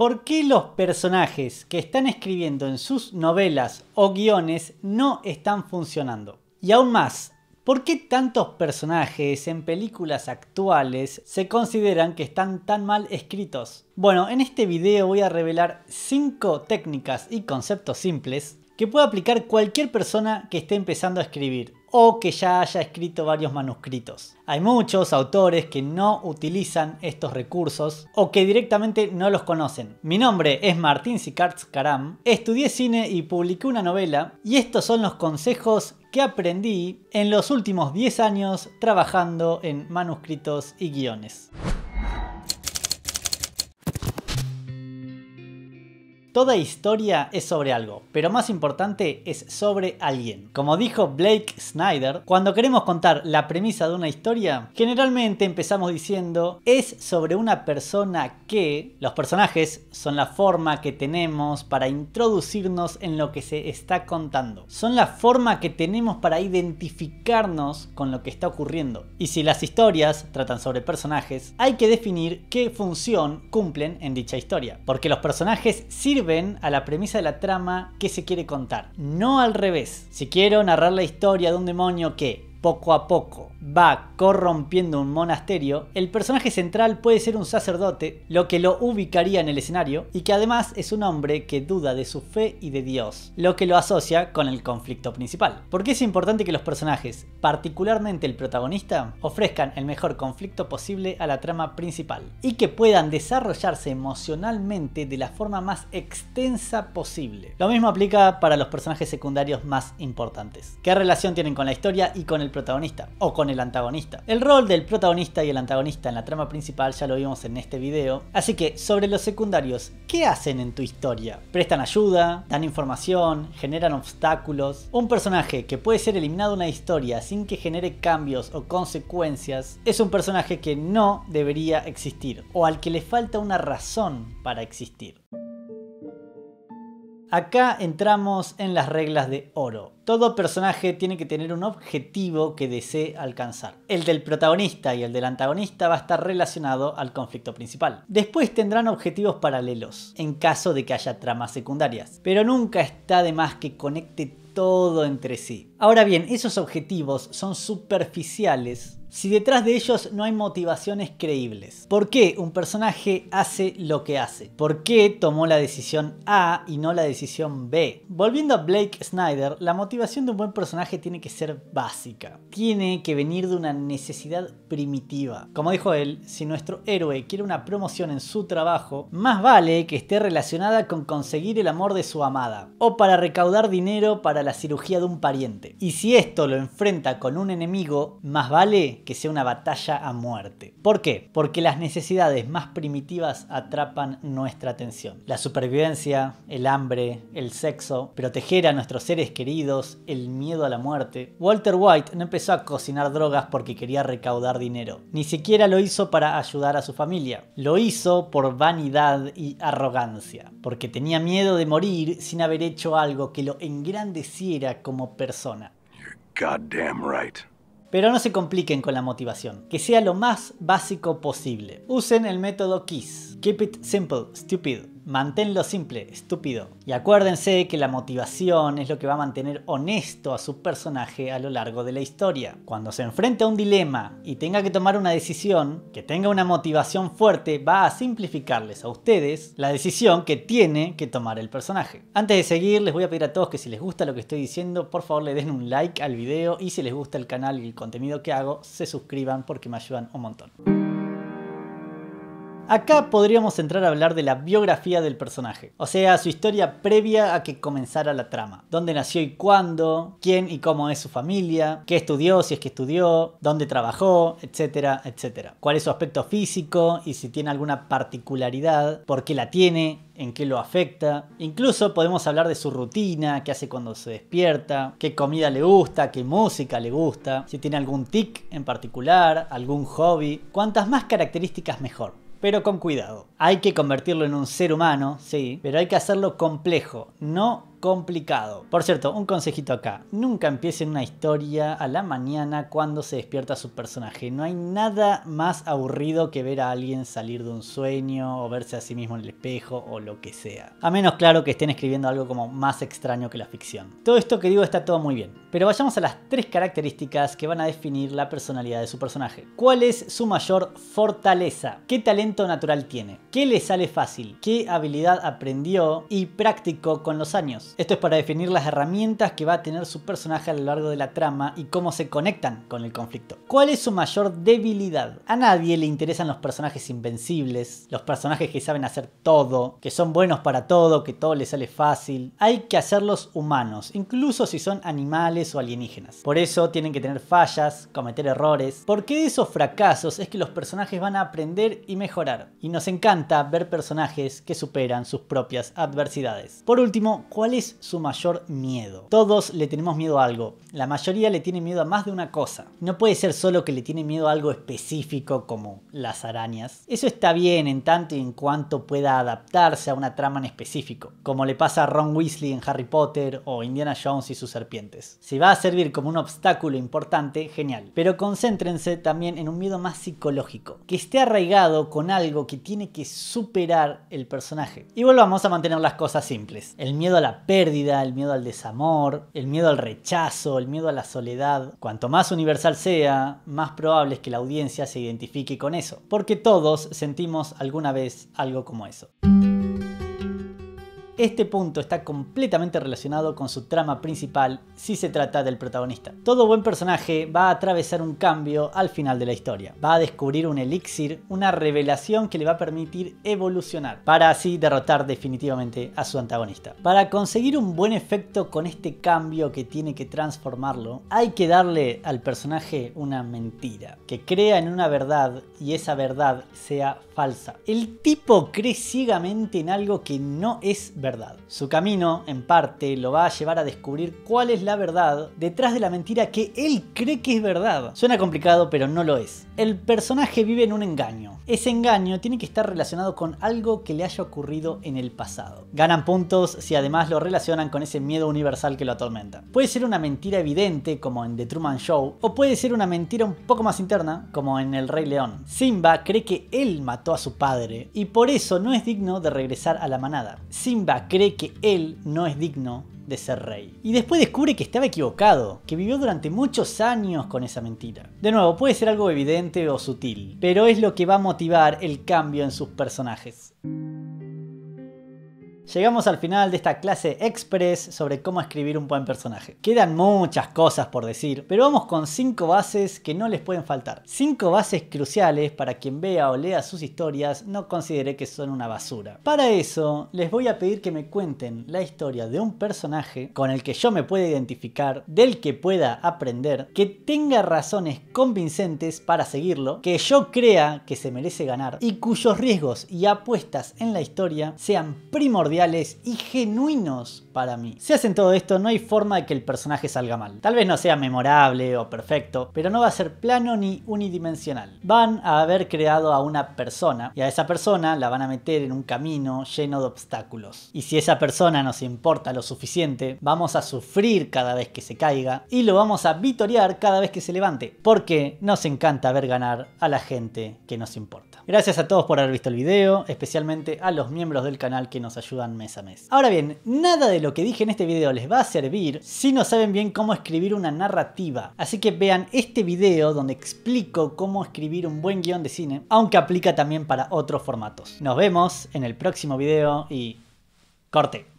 ¿Por qué los personajes que están escribiendo en sus novelas o guiones no están funcionando? Y aún más, ¿por qué tantos personajes en películas actuales se consideran que están tan mal escritos? Bueno, en este video voy a revelar 5 técnicas y conceptos simples que puede aplicar cualquier persona que esté empezando a escribir o que ya haya escrito varios manuscritos. Hay muchos autores que no utilizan estos recursos o que directamente no los conocen. Mi nombre es Martín sicarts karam estudié cine y publiqué una novela y estos son los consejos que aprendí en los últimos 10 años trabajando en manuscritos y guiones. Toda historia es sobre algo, pero más importante es sobre alguien. Como dijo Blake Snyder, cuando queremos contar la premisa de una historia, generalmente empezamos diciendo es sobre una persona que los personajes son la forma que tenemos para introducirnos en lo que se está contando. Son la forma que tenemos para identificarnos con lo que está ocurriendo. Y si las historias tratan sobre personajes, hay que definir qué función cumplen en dicha historia, porque los personajes sirven ven a la premisa de la trama que se quiere contar, no al revés. Si quiero narrar la historia de un demonio que poco a poco va corrompiendo un monasterio, el personaje central puede ser un sacerdote, lo que lo ubicaría en el escenario, y que además es un hombre que duda de su fe y de Dios, lo que lo asocia con el conflicto principal. Porque es importante que los personajes, particularmente el protagonista, ofrezcan el mejor conflicto posible a la trama principal, y que puedan desarrollarse emocionalmente de la forma más extensa posible. Lo mismo aplica para los personajes secundarios más importantes. ¿Qué relación tienen con la historia y con el protagonista o con el antagonista. El rol del protagonista y el antagonista en la trama principal ya lo vimos en este video, así que sobre los secundarios, ¿qué hacen en tu historia? ¿Prestan ayuda? ¿Dan información? ¿Generan obstáculos? Un personaje que puede ser eliminado de una historia sin que genere cambios o consecuencias es un personaje que no debería existir o al que le falta una razón para existir. Acá entramos en las reglas de oro. Todo personaje tiene que tener un objetivo que desee alcanzar. El del protagonista y el del antagonista va a estar relacionado al conflicto principal. Después tendrán objetivos paralelos, en caso de que haya tramas secundarias. Pero nunca está de más que conecte todo entre sí. Ahora bien, esos objetivos son superficiales si detrás de ellos no hay motivaciones creíbles. ¿Por qué un personaje hace lo que hace? ¿Por qué tomó la decisión A y no la decisión B? Volviendo a Blake Snyder, la motivación de un buen personaje tiene que ser básica. Tiene que venir de una necesidad primitiva. Como dijo él, si nuestro héroe quiere una promoción en su trabajo, más vale que esté relacionada con conseguir el amor de su amada o para recaudar dinero para la cirugía de un pariente. Y si esto lo enfrenta con un enemigo, más vale que sea una batalla a muerte. ¿Por qué? Porque las necesidades más primitivas atrapan nuestra atención. La supervivencia, el hambre, el sexo, proteger a nuestros seres queridos, el miedo a la muerte. Walter White no empezó a cocinar drogas porque quería recaudar dinero. Ni siquiera lo hizo para ayudar a su familia. Lo hizo por vanidad y arrogancia. Porque tenía miedo de morir sin haber hecho algo que lo engrandeciera como persona right. Pero no se compliquen con la motivación, que sea lo más básico posible. Usen el método KISS. Keep it simple, stupid. Manténlo simple, estúpido. Y acuérdense que la motivación es lo que va a mantener honesto a su personaje a lo largo de la historia. Cuando se enfrente a un dilema y tenga que tomar una decisión, que tenga una motivación fuerte va a simplificarles a ustedes la decisión que tiene que tomar el personaje. Antes de seguir, les voy a pedir a todos que si les gusta lo que estoy diciendo, por favor le den un like al video y si les gusta el canal y el contenido que hago, se suscriban porque me ayudan un montón. Acá podríamos entrar a hablar de la biografía del personaje, o sea, su historia previa a que comenzara la trama. Dónde nació y cuándo, quién y cómo es su familia, qué estudió si es que estudió, dónde trabajó, etcétera, etcétera. Cuál es su aspecto físico y si tiene alguna particularidad, por qué la tiene, en qué lo afecta. Incluso podemos hablar de su rutina, qué hace cuando se despierta, qué comida le gusta, qué música le gusta, si tiene algún tic en particular, algún hobby. Cuantas más características mejor pero con cuidado. Hay que convertirlo en un ser humano, sí, pero hay que hacerlo complejo, no complicado. Por cierto, un consejito acá. Nunca empiecen una historia a la mañana cuando se despierta su personaje. No hay nada más aburrido que ver a alguien salir de un sueño o verse a sí mismo en el espejo o lo que sea. A menos claro que estén escribiendo algo como más extraño que la ficción. Todo esto que digo está todo muy bien. Pero vayamos a las tres características que van a definir la personalidad de su personaje. ¿Cuál es su mayor fortaleza? ¿Qué talento natural tiene? ¿Qué le sale fácil? ¿Qué habilidad aprendió y practicó con los años? Esto es para definir las herramientas que va a tener su personaje a lo largo de la trama y cómo se conectan con el conflicto. ¿Cuál es su mayor debilidad? A nadie le interesan los personajes invencibles, los personajes que saben hacer todo, que son buenos para todo, que todo les sale fácil. Hay que hacerlos humanos, incluso si son animales o alienígenas. Por eso tienen que tener fallas, cometer errores, porque de esos fracasos es que los personajes van a aprender y mejorar. Y nos encanta ver personajes que superan sus propias adversidades. Por último, ¿cuál es su mayor miedo? Todos le tenemos miedo a algo. La mayoría le tiene miedo a más de una cosa. No puede ser solo que le tiene miedo a algo específico como las arañas. Eso está bien en tanto y en cuanto pueda adaptarse a una trama en específico, como le pasa a Ron Weasley en Harry Potter o Indiana Jones y sus serpientes. Si va a servir como un obstáculo importante, genial. Pero concéntrense también en un miedo más psicológico, que esté arraigado con algo que tiene que superar el personaje. Y volvamos a mantener las cosas simples. El miedo a la pérdida, el miedo al desamor, el miedo al rechazo, el miedo a la soledad. Cuanto más universal sea, más probable es que la audiencia se identifique con eso, porque todos sentimos alguna vez algo como eso. Este punto está completamente relacionado con su trama principal si se trata del protagonista. Todo buen personaje va a atravesar un cambio al final de la historia. Va a descubrir un elixir, una revelación que le va a permitir evolucionar para así derrotar definitivamente a su antagonista. Para conseguir un buen efecto con este cambio que tiene que transformarlo, hay que darle al personaje una mentira, que crea en una verdad y esa verdad sea falsa. El tipo cree ciegamente en algo que no es verdad su camino, en parte, lo va a llevar a descubrir cuál es la verdad detrás de la mentira que él cree que es verdad. Suena complicado, pero no lo es. El personaje vive en un engaño. Ese engaño tiene que estar relacionado con algo que le haya ocurrido en el pasado. Ganan puntos si además lo relacionan con ese miedo universal que lo atormenta. Puede ser una mentira evidente, como en The Truman Show, o puede ser una mentira un poco más interna, como en El Rey León. Simba cree que él mató a su padre y por eso no es digno de regresar a la manada. Simba cree que él no es digno de ser rey. Y después descubre que estaba equivocado, que vivió durante muchos años con esa mentira. De nuevo, puede ser algo evidente o sutil, pero es lo que va a motivar el cambio en sus personajes llegamos al final de esta clase express sobre cómo escribir un buen personaje. Quedan muchas cosas por decir, pero vamos con 5 bases que no les pueden faltar. 5 bases cruciales para quien vea o lea sus historias no considere que son una basura. Para eso, les voy a pedir que me cuenten la historia de un personaje con el que yo me pueda identificar, del que pueda aprender, que tenga razones convincentes para seguirlo, que yo crea que se merece ganar y cuyos riesgos y apuestas en la historia sean primordiales y genuinos para mí. Si hacen todo esto, no hay forma de que el personaje salga mal. Tal vez no sea memorable o perfecto, pero no va a ser plano ni unidimensional. Van a haber creado a una persona y a esa persona la van a meter en un camino lleno de obstáculos. Y si esa persona nos importa lo suficiente, vamos a sufrir cada vez que se caiga y lo vamos a vitorear cada vez que se levante, porque nos encanta ver ganar a la gente que nos importa. Gracias a todos por haber visto el video, especialmente a los miembros del canal que nos ayudan mes a mes. Ahora bien, nada de lo que dije en este video les va a servir si no saben bien cómo escribir una narrativa. Así que vean este video donde explico cómo escribir un buen guión de cine, aunque aplica también para otros formatos. Nos vemos en el próximo video y corte.